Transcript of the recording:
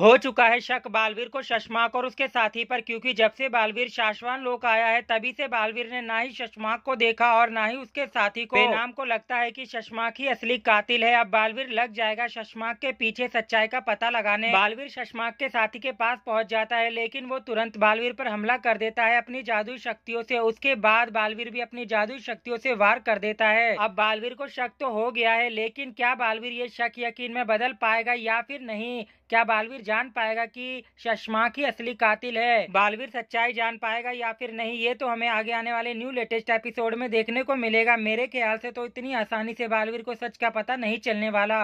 हो चुका है शक बालवीर को शशमाक और उसके साथी पर क्योंकि जब से बालवीर शासवान लोक आया है तभी से बालवीर ने ना ही शशमाक को देखा और ना ही उसके साथी को नाम को लगता है कि शशमाक ही असली कातिल है अब बालवीर लग जाएगा शशमाक के पीछे सच्चाई का पता लगाने बालवीर शशमाक के साथी के पास पहुंच जाता है लेकिन वो तुरंत बालवीर पर हमला कर देता है अपनी जादू शक्तियों से उसके बाद बालवीर भी अपनी जादू शक्तियों से वार कर देता है अब बालवीर को शक तो हो गया है लेकिन क्या बालवीर ये शक यकीन में बदल पाएगा या फिर नहीं क्या बालवीर जान पाएगा कि शशमाक ही असली कातिल है बालवीर सच्चाई जान पाएगा या फिर नहीं ये तो हमें आगे आने वाले न्यू लेटेस्ट एपिसोड में देखने को मिलेगा मेरे ख्याल से तो इतनी आसानी से बालवीर को सच का पता नहीं चलने वाला